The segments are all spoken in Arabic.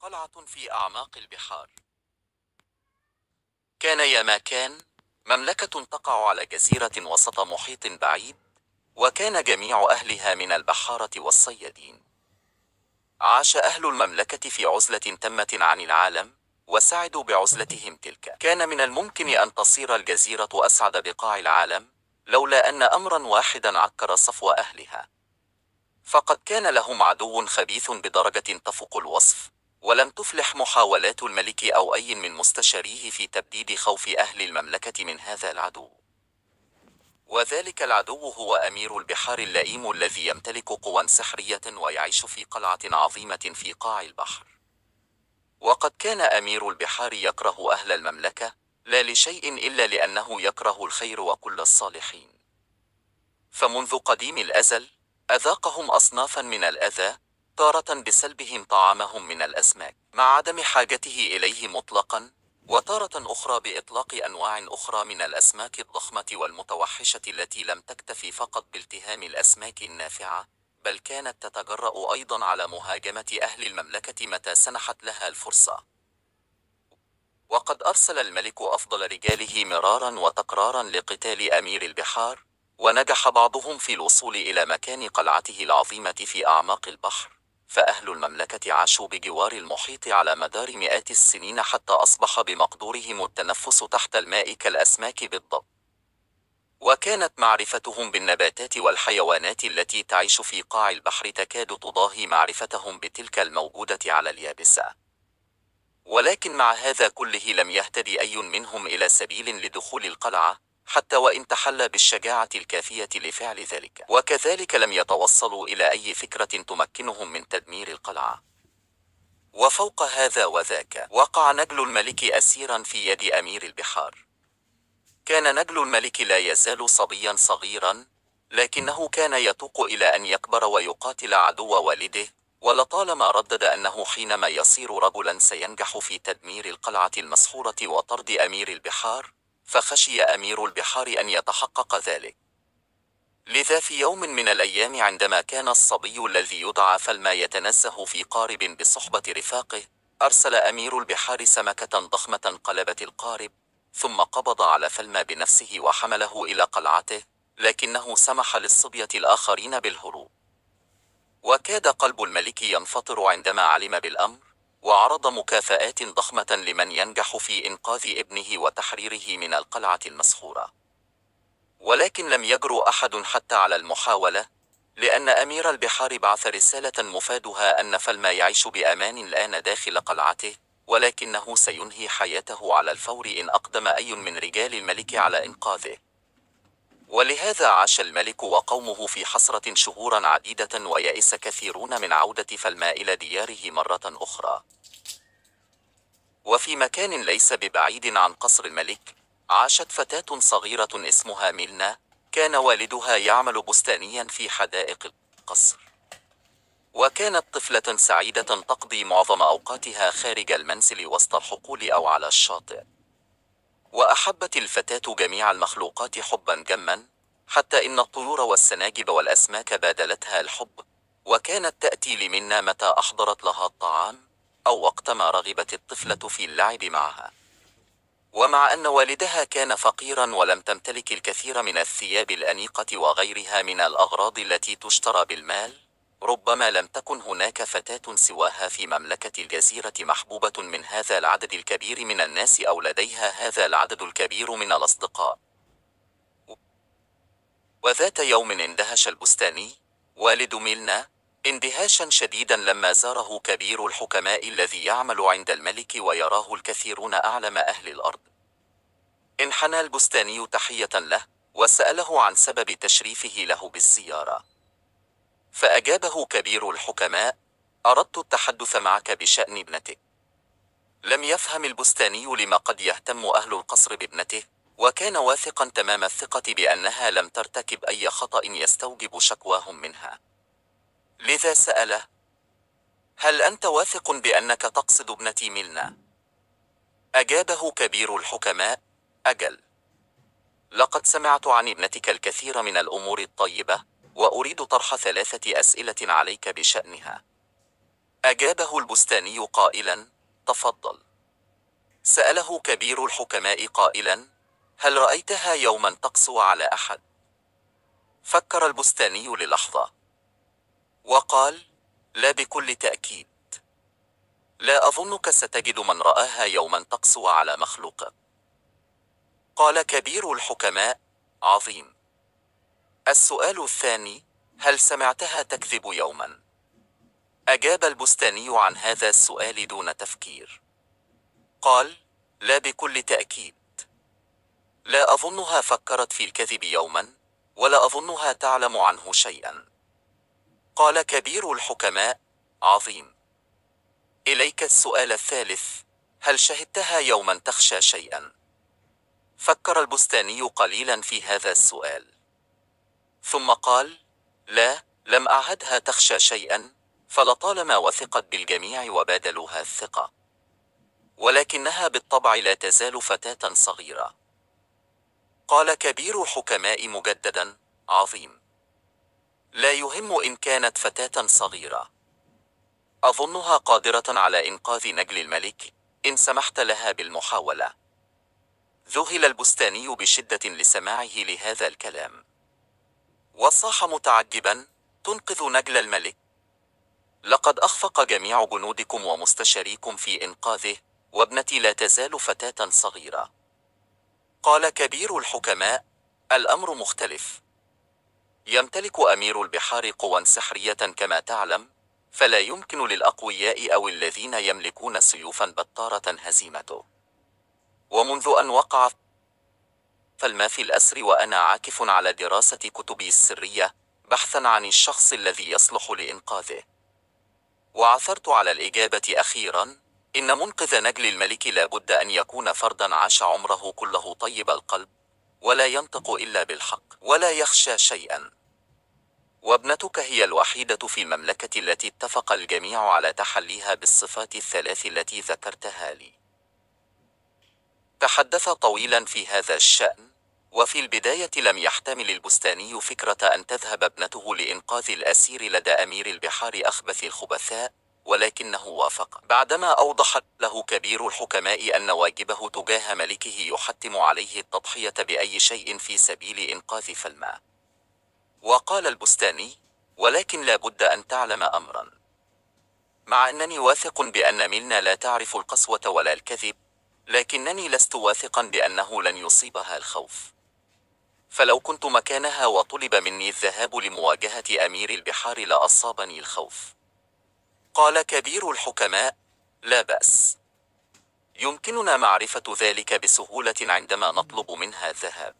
قلعة في أعماق البحار كان يا ما كان مملكة تقع على جزيرة وسط محيط بعيد وكان جميع أهلها من البحارة والصيادين عاش أهل المملكة في عزلة تامة عن العالم وسعدوا بعزلتهم تلك كان من الممكن أن تصير الجزيرة أسعد بقاع العالم لولا أن أمرا واحدا عكر صفو أهلها فقد كان لهم عدو خبيث بدرجة تفوق الوصف ولم تفلح محاولات الملك أو أي من مستشاريه في تبديد خوف أهل المملكة من هذا العدو وذلك العدو هو أمير البحار اللئيم الذي يمتلك قوى سحرية ويعيش في قلعة عظيمة في قاع البحر وقد كان أمير البحار يكره أهل المملكة لا لشيء إلا لأنه يكره الخير وكل الصالحين فمنذ قديم الأزل أذاقهم أصنافا من الأذى تارة بسلبهم طعامهم من الأسماك مع عدم حاجته إليه مطلقا وتارة أخرى بإطلاق أنواع أخرى من الأسماك الضخمة والمتوحشة التي لم تكتفي فقط بالتهام الأسماك النافعة بل كانت تتجرأ أيضا على مهاجمة أهل المملكة متى سنحت لها الفرصة وقد أرسل الملك أفضل رجاله مرارا وتكرارا لقتال أمير البحار ونجح بعضهم في الوصول إلى مكان قلعته العظيمة في أعماق البحر فأهل المملكة عاشوا بجوار المحيط على مدار مئات السنين حتى أصبح بمقدورهم التنفس تحت الماء كالأسماك بالضبط وكانت معرفتهم بالنباتات والحيوانات التي تعيش في قاع البحر تكاد تضاهي معرفتهم بتلك الموجودة على اليابسة ولكن مع هذا كله لم يهتدي أي منهم إلى سبيل لدخول القلعة حتى وإن تحلى بالشجاعة الكافية لفعل ذلك وكذلك لم يتوصلوا إلى أي فكرة تمكنهم من تدمير القلعة وفوق هذا وذاك وقع نجل الملك أسيرا في يد أمير البحار كان نجل الملك لا يزال صبيا صغيرا لكنه كان يتوق إلى أن يكبر ويقاتل عدو والده ولطالما ردد أنه حينما يصير رجلا سينجح في تدمير القلعة المسحورة وطرد أمير البحار فخشي أمير البحار أن يتحقق ذلك لذا في يوم من الأيام عندما كان الصبي الذي يدعى فلما يتنزه في قارب بصحبة رفاقه أرسل أمير البحار سمكة ضخمة قلبت القارب ثم قبض على فلما بنفسه وحمله إلى قلعته لكنه سمح للصبية الآخرين بالهروب وكاد قلب الملك ينفطر عندما علم بالأمر وعرض مكافآت ضخمة لمن ينجح في إنقاذ ابنه وتحريره من القلعة المسخورة ولكن لم يجرؤ أحد حتى على المحاولة لأن أمير البحار بعث رسالة مفادها أن فلما يعيش بأمان الآن داخل قلعته ولكنه سينهي حياته على الفور إن أقدم أي من رجال الملك على إنقاذه ولهذا عاش الملك وقومه في حسرة شهورا عديدة ويئس كثيرون من عودة فلما إلى دياره مرة أخرى وفي مكان ليس ببعيد عن قصر الملك عاشت فتاة صغيرة اسمها ميلنا كان والدها يعمل بستانيا في حدائق القصر وكانت طفلة سعيدة تقضي معظم أوقاتها خارج المنزل وسط الحقول أو على الشاطئ وأحبت الفتاة جميع المخلوقات حبا جما حتى إن الطيور والسناجب والأسماك بادلتها الحب وكانت تأتي لمنا متى أحضرت لها الطعام أو وقتما رغبت الطفلة في اللعب معها ومع أن والدها كان فقيرا ولم تمتلك الكثير من الثياب الأنيقة وغيرها من الأغراض التي تشترى بالمال ربما لم تكن هناك فتاة سواها في مملكة الجزيرة محبوبة من هذا العدد الكبير من الناس أو لديها هذا العدد الكبير من الأصدقاء وذات يوم اندهش البستاني والد ميلنا اندهاشا شديدا لما زاره كبير الحكماء الذي يعمل عند الملك ويراه الكثيرون أعلم أهل الأرض انحنى البستاني تحية له وسأله عن سبب تشريفه له بالزيارة فأجابه كبير الحكماء أردت التحدث معك بشأن ابنتك لم يفهم البستاني لما قد يهتم أهل القصر بابنته وكان واثقا تمام الثقة بأنها لم ترتكب أي خطأ يستوجب شكواهم منها لذا سأله هل أنت واثق بأنك تقصد ابنتي ملنا؟ أجابه كبير الحكماء أجل لقد سمعت عن ابنتك الكثير من الأمور الطيبة وأريد طرح ثلاثة أسئلة عليك بشأنها. أجابه البستاني قائلا: تفضل. سأله كبير الحكماء قائلا: هل رأيتها يوما تقسو على أحد؟ فكر البستاني للحظة، وقال: لا بكل تأكيد. لا أظنك ستجد من رآها يوما تقسو على مخلوقك. قال كبير الحكماء: عظيم. السؤال الثاني هل سمعتها تكذب يوما؟ أجاب البستاني عن هذا السؤال دون تفكير قال لا بكل تأكيد لا أظنها فكرت في الكذب يوما ولا أظنها تعلم عنه شيئا قال كبير الحكماء عظيم إليك السؤال الثالث هل شهدتها يوما تخشى شيئا؟ فكر البستاني قليلا في هذا السؤال ثم قال لا لم أعهدها تخشى شيئا فلطالما وثقت بالجميع وبادلوها الثقة ولكنها بالطبع لا تزال فتاة صغيرة قال كبير الحكماء مجددا عظيم لا يهم إن كانت فتاة صغيرة أظنها قادرة على إنقاذ نجل الملك إن سمحت لها بالمحاولة ذهل البستاني بشدة لسماعه لهذا الكلام وصاح متعجبا تنقذ نجل الملك لقد أخفق جميع جنودكم ومستشاريكم في إنقاذه وابنتي لا تزال فتاة صغيرة قال كبير الحكماء الأمر مختلف يمتلك أمير البحار قوى سحرية كما تعلم فلا يمكن للأقوياء أو الذين يملكون سيوفا بطارة هزيمته ومنذ أن وقعت فالما في الأسر وأنا عاكف على دراسة كتبي السرية بحثا عن الشخص الذي يصلح لإنقاذه وعثرت على الإجابة أخيرا إن منقذ نجل الملك لابد أن يكون فردا عاش عمره كله طيب القلب ولا ينطق إلا بالحق ولا يخشى شيئا وابنتك هي الوحيدة في المملكة التي اتفق الجميع على تحليها بالصفات الثلاث التي ذكرتها لي تحدث طويلا في هذا الشأن وفي البداية لم يحتمل البستاني فكرة أن تذهب ابنته لإنقاذ الأسير لدى أمير البحار أخبث الخبثاء ولكنه وافق بعدما أوضح له كبير الحكماء أن واجبه تجاه ملكه يحتم عليه التضحية بأي شيء في سبيل إنقاذ فلما وقال البستاني ولكن لا بد أن تعلم أمرا مع أنني واثق بأن ملنا لا تعرف القسوة ولا الكذب لكنني لست واثقا بأنه لن يصيبها الخوف فلو كنت مكانها وطلب مني الذهاب لمواجهة أمير البحار لأصابني الخوف قال كبير الحكماء لا بأس يمكننا معرفة ذلك بسهولة عندما نطلب منها الذهاب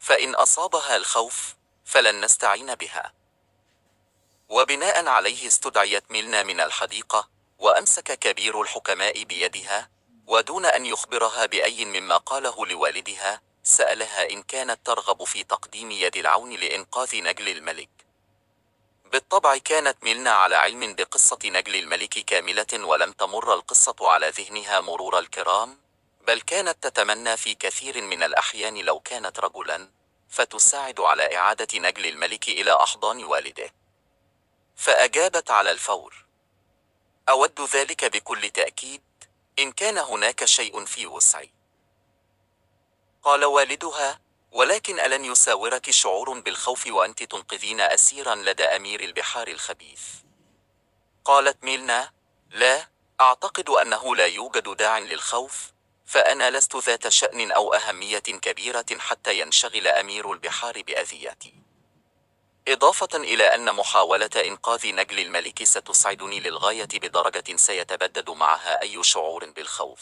فإن أصابها الخوف فلن نستعين بها وبناء عليه استدعيت ميلنا من الحديقة وأمسك كبير الحكماء بيدها ودون أن يخبرها بأي مما قاله لوالدها سألها إن كانت ترغب في تقديم يد العون لإنقاذ نجل الملك بالطبع كانت ميلنا على علم بقصة نجل الملك كاملة ولم تمر القصة على ذهنها مرور الكرام بل كانت تتمنى في كثير من الأحيان لو كانت رجلا فتساعد على إعادة نجل الملك إلى أحضان والده فأجابت على الفور أود ذلك بكل تأكيد إن كان هناك شيء في وسعي قال والدها ولكن ألن يساورك شعور بالخوف وأنت تنقذين أسيرا لدى أمير البحار الخبيث قالت ميلنا لا أعتقد أنه لا يوجد داع للخوف فأنا لست ذات شأن أو أهمية كبيرة حتى ينشغل أمير البحار بأذيتي إضافة إلى أن محاولة إنقاذ نجل الملك ستسعدني للغاية بدرجة سيتبدد معها أي شعور بالخوف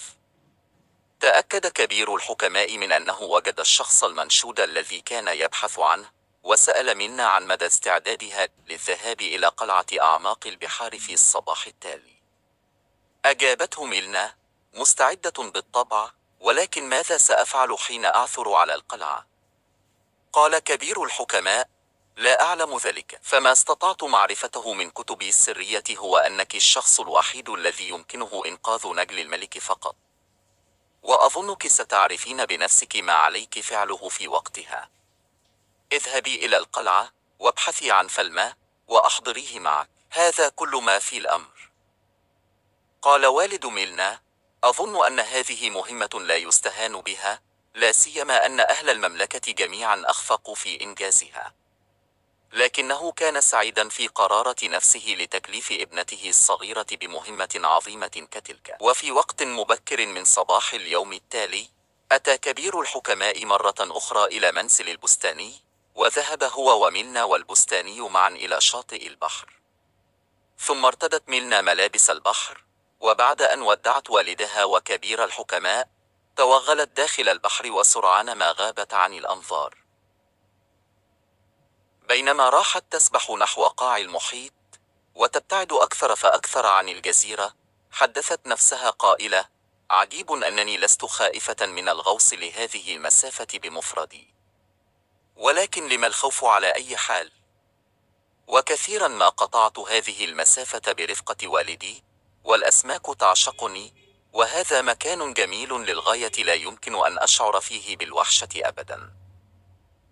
تأكد كبير الحكماء من أنه وجد الشخص المنشود الذي كان يبحث عنه وسأل منا عن مدى استعدادها للذهاب إلى قلعة أعماق البحار في الصباح التالي أجابته ملنا مستعدة بالطبع ولكن ماذا سأفعل حين أعثر على القلعة؟ قال كبير الحكماء لا أعلم ذلك فما استطعت معرفته من كتبي السرية هو أنك الشخص الوحيد الذي يمكنه إنقاذ نجل الملك فقط وأظنك ستعرفين بنفسك ما عليك فعله في وقتها اذهبي إلى القلعة وابحثي عن فلما وأحضريه معك هذا كل ما في الأمر قال والد ميلنا أظن أن هذه مهمة لا يستهان بها لا سيما أن أهل المملكة جميعا أخفقوا في إنجازها لكنه كان سعيدا في قرارة نفسه لتكليف ابنته الصغيرة بمهمة عظيمة كتلك وفي وقت مبكر من صباح اليوم التالي أتى كبير الحكماء مرة أخرى إلى منزل البستاني وذهب هو وميلنا والبستاني معا إلى شاطئ البحر ثم ارتدت ميلنا ملابس البحر وبعد أن ودعت والدها وكبير الحكماء توغلت داخل البحر وسرعان ما غابت عن الأنظار بينما راحت تسبح نحو قاع المحيط وتبتعد أكثر فأكثر عن الجزيرة حدثت نفسها قائلة عجيب أنني لست خائفة من الغوص لهذه المسافة بمفردي ولكن لما الخوف على أي حال وكثيرا ما قطعت هذه المسافة برفقة والدي والأسماك تعشقني وهذا مكان جميل للغاية لا يمكن أن أشعر فيه بالوحشة أبداً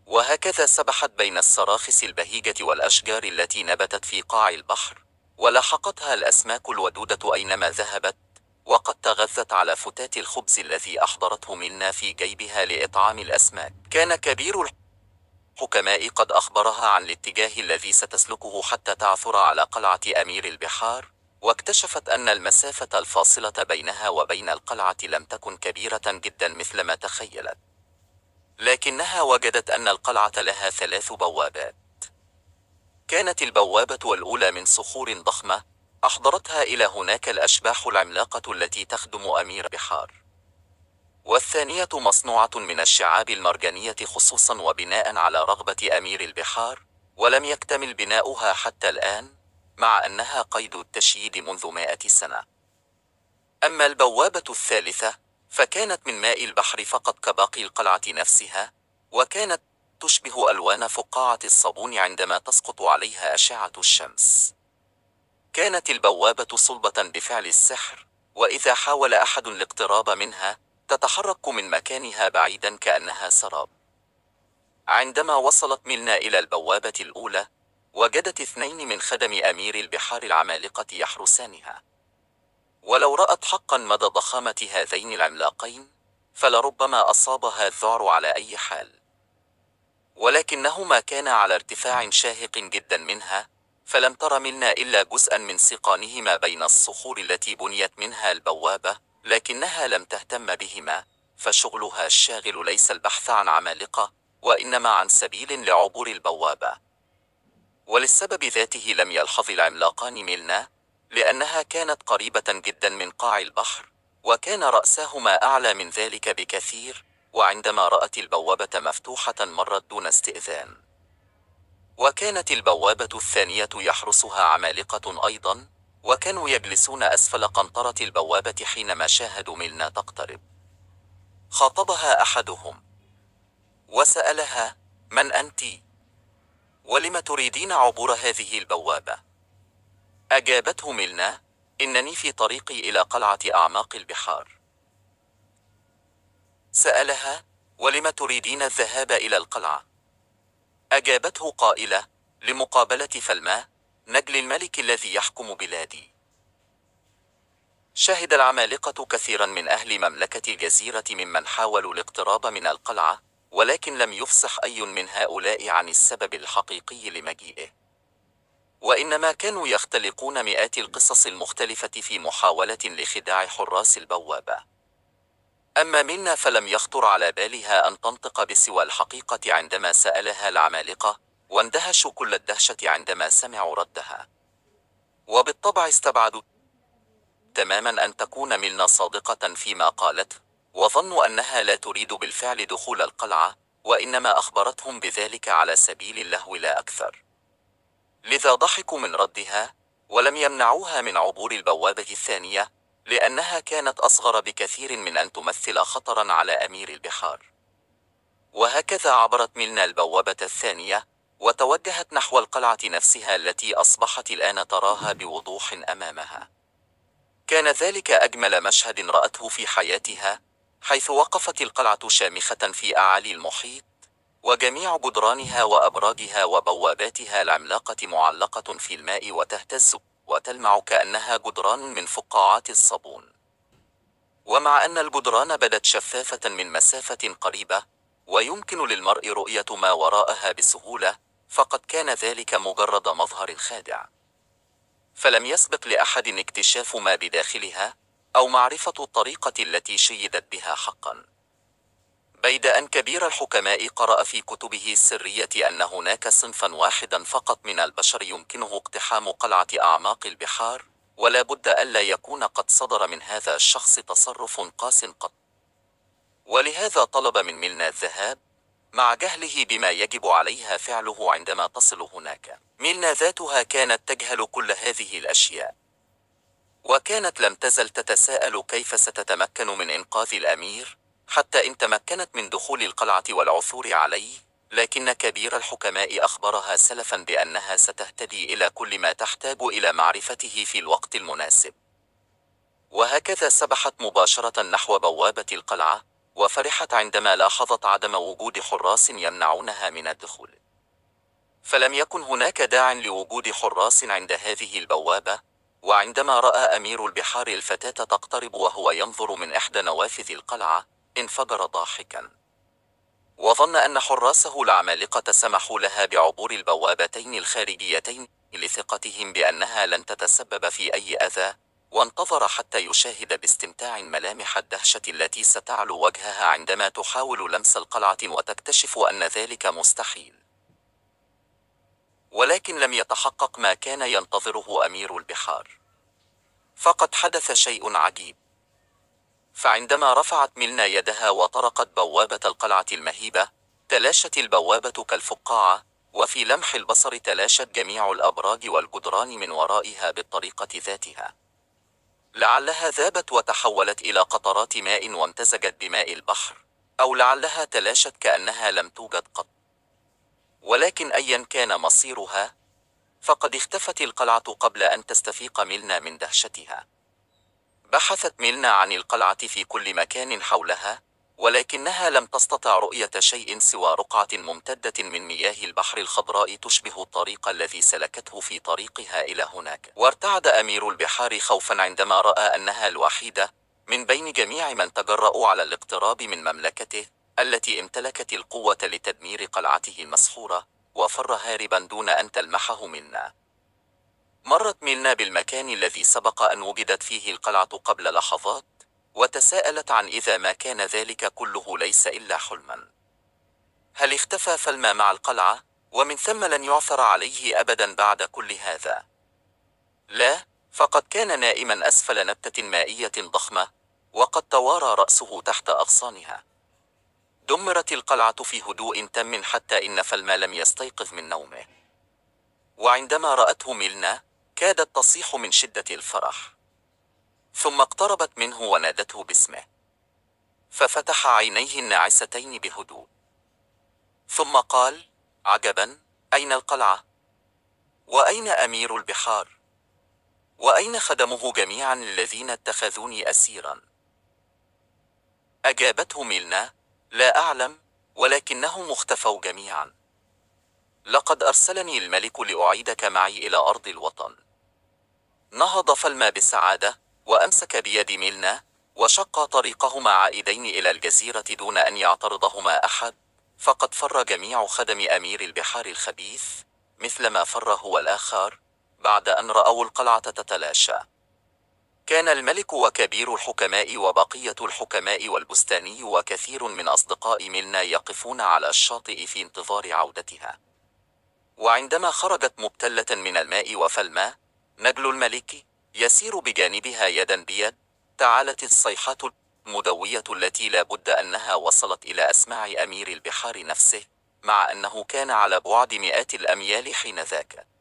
وهكذا سبحت بين الصراخس البهيجة والأشجار التي نبتت في قاع البحر ولحقتها الأسماك الودودة أينما ذهبت وقد تغذت على فتات الخبز الذي أحضرته منا في جيبها لإطعام الأسماك كان كبير الحكماء قد أخبرها عن الاتجاه الذي ستسلكه حتى تعثر على قلعة أمير البحار واكتشفت أن المسافة الفاصلة بينها وبين القلعة لم تكن كبيرة جدا مثلما تخيلت لكنها وجدت أن القلعة لها ثلاث بوابات كانت البوابة الأولى من صخور ضخمة أحضرتها إلى هناك الأشباح العملاقة التي تخدم أمير بحار والثانية مصنوعة من الشعاب المرجانية خصوصا وبناء على رغبة أمير البحار ولم يكتمل بناؤها حتى الآن مع أنها قيد التشييد منذ مائة سنة أما البوابة الثالثة فكانت من ماء البحر فقط كباقي القلعة نفسها وكانت تشبه ألوان فقاعة الصابون عندما تسقط عليها أشعة الشمس كانت البوابة صلبة بفعل السحر وإذا حاول أحد الاقتراب منها تتحرك من مكانها بعيدا كأنها سراب عندما وصلت ميلنا إلى البوابة الأولى وجدت اثنين من خدم أمير البحار العمالقة يحرسانها ولو رأت حقا مدى ضخامة هذين العملاقين فلربما أصابها الذعر على أي حال ولكنهما كانا على ارتفاع شاهق جدا منها فلم تر منا إلا جزءا من سقانهما بين الصخور التي بنيت منها البوابة لكنها لم تهتم بهما فشغلها الشاغل ليس البحث عن عمالقة وإنما عن سبيل لعبور البوابة وللسبب ذاته لم يلحظ العملاقان ميلنا لأنها كانت قريبة جدا من قاع البحر وكان رأسهما أعلى من ذلك بكثير وعندما رأت البوابة مفتوحة مرت دون استئذان وكانت البوابة الثانية يحرسها عمالقة أيضا وكانوا يجلسون أسفل قنطرة البوابة حينما شاهدوا ميلنا تقترب خاطبها أحدهم وسألها من أنت؟ ولم تريدين عبور هذه البوابة؟ أجابته ملنا إنني في طريقي إلى قلعة أعماق البحار سألها ولم تريدين الذهاب إلى القلعة أجابته قائلة لمقابلة فلما نجل الملك الذي يحكم بلادي شهد العمالقة كثيرا من أهل مملكة الجزيرة ممن حاولوا الاقتراب من القلعة ولكن لم يفصح أي من هؤلاء عن السبب الحقيقي لمجيئه وإنما كانوا يختلقون مئات القصص المختلفة في محاولة لخداع حراس البوابة أما منا فلم يخطر على بالها أن تنطق بسوى الحقيقة عندما سألها العمالقة واندهشوا كل الدهشة عندما سمعوا ردها وبالطبع استبعدوا تماما أن تكون منا صادقة فيما قالته وظنوا أنها لا تريد بالفعل دخول القلعة وإنما أخبرتهم بذلك على سبيل اللهو لا أكثر لذا ضحكوا من ردها ولم يمنعوها من عبور البوابة الثانية لأنها كانت أصغر بكثير من أن تمثل خطرا على أمير البحار وهكذا عبرت ميلنا البوابة الثانية وتوجهت نحو القلعة نفسها التي أصبحت الآن تراها بوضوح أمامها كان ذلك أجمل مشهد رأته في حياتها حيث وقفت القلعة شامخة في أعالي المحيط وجميع جدرانها وأبراجها وبواباتها العملاقة معلقة في الماء وتهتز وتلمع كأنها جدران من فقاعات الصابون ومع أن الجدران بدت شفافة من مسافة قريبة ويمكن للمرء رؤية ما وراءها بسهولة فقد كان ذلك مجرد مظهر خادع فلم يسبق لأحد اكتشاف ما بداخلها أو معرفة الطريقة التي شيدت بها حقاً بيد أن كبير الحكماء قرأ في كتبه السرية أن هناك صنفا واحدا فقط من البشر يمكنه اقتحام قلعة أعماق البحار ولا بد ألا يكون قد صدر من هذا الشخص تصرف قاس قط ولهذا طلب من ميلنا الذهاب مع جهله بما يجب عليها فعله عندما تصل هناك ميلنا ذاتها كانت تجهل كل هذه الأشياء وكانت لم تزل تتساءل كيف ستتمكن من إنقاذ الأمير حتى إن تمكنت من دخول القلعة والعثور عليه لكن كبير الحكماء أخبرها سلفا بأنها ستهتدي إلى كل ما تحتاج إلى معرفته في الوقت المناسب وهكذا سبحت مباشرة نحو بوابة القلعة وفرحت عندما لاحظت عدم وجود حراس يمنعونها من الدخول فلم يكن هناك داع لوجود حراس عند هذه البوابة وعندما رأى أمير البحار الفتاة تقترب وهو ينظر من إحدى نوافذ القلعة انفجر ضاحكا وظن أن حراسه العمالقة سمحوا لها بعبور البوابتين الخارجيتين لثقتهم بأنها لن تتسبب في أي أذى وانتظر حتى يشاهد باستمتاع ملامح الدهشة التي ستعلو وجهها عندما تحاول لمس القلعة وتكتشف أن ذلك مستحيل ولكن لم يتحقق ما كان ينتظره أمير البحار فقد حدث شيء عجيب فعندما رفعت ميلنا يدها وطرقت بوابة القلعة المهيبة تلاشت البوابة كالفقاعة وفي لمح البصر تلاشت جميع الأبراج والجدران من ورائها بالطريقة ذاتها لعلها ذابت وتحولت إلى قطرات ماء وامتزجت بماء البحر أو لعلها تلاشت كأنها لم توجد قط ولكن أيا كان مصيرها فقد اختفت القلعة قبل أن تستفيق ميلنا من دهشتها بحثت ميلنا عن القلعة في كل مكان حولها ولكنها لم تستطع رؤية شيء سوى رقعة ممتدة من مياه البحر الخضراء تشبه الطريق الذي سلكته في طريقها إلى هناك وارتعد أمير البحار خوفا عندما رأى أنها الوحيدة من بين جميع من تجرأوا على الاقتراب من مملكته التي امتلكت القوة لتدمير قلعته المسحورة وفر هاربا دون أن تلمحه منا مرت ميلنا بالمكان الذي سبق أن وجدت فيه القلعة قبل لحظات وتساءلت عن إذا ما كان ذلك كله ليس إلا حلما هل اختفى فلما مع القلعة ومن ثم لن يعثر عليه أبدا بعد كل هذا لا فقد كان نائما أسفل نبتة مائية ضخمة وقد توارى رأسه تحت أغصانها دمرت القلعة في هدوء تم حتى إن فلما لم يستيقظ من نومه وعندما رأته ميلنا كادت تصيح من شدة الفرح ثم اقتربت منه ونادته باسمه ففتح عينيه الناعستين بهدوء ثم قال عجبا أين القلعة؟ وأين أمير البحار؟ وأين خدمه جميعا الذين اتخذوني أسيرا؟ أجابته ميلنا لا أعلم ولكنهم اختفوا جميعا لقد أرسلني الملك لأعيدك معي إلى أرض الوطن نهض فلما بالسعادة وأمسك بيد ميلنا وشق طريقهما عائدين إلى الجزيرة دون أن يعترضهما أحد فقد فر جميع خدم أمير البحار الخبيث مثلما فر هو الآخر بعد أن رأوا القلعة تتلاشى كان الملك وكبير الحكماء وبقية الحكماء والبستاني وكثير من أصدقاء ميلنا يقفون على الشاطئ في انتظار عودتها وعندما خرجت مبتلة من الماء وفلما نجل الملك يسير بجانبها يدا بيد تعالت الصيحة المدوية التي لا بد أنها وصلت إلى أسماع أمير البحار نفسه مع أنه كان على بعد مئات الأميال حين ذاك